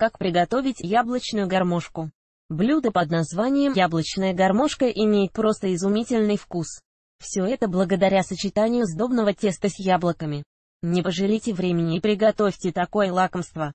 Как приготовить яблочную гармошку? Блюдо под названием «Яблочная гармошка» имеет просто изумительный вкус. Все это благодаря сочетанию сдобного теста с яблоками. Не пожалейте времени и приготовьте такое лакомство.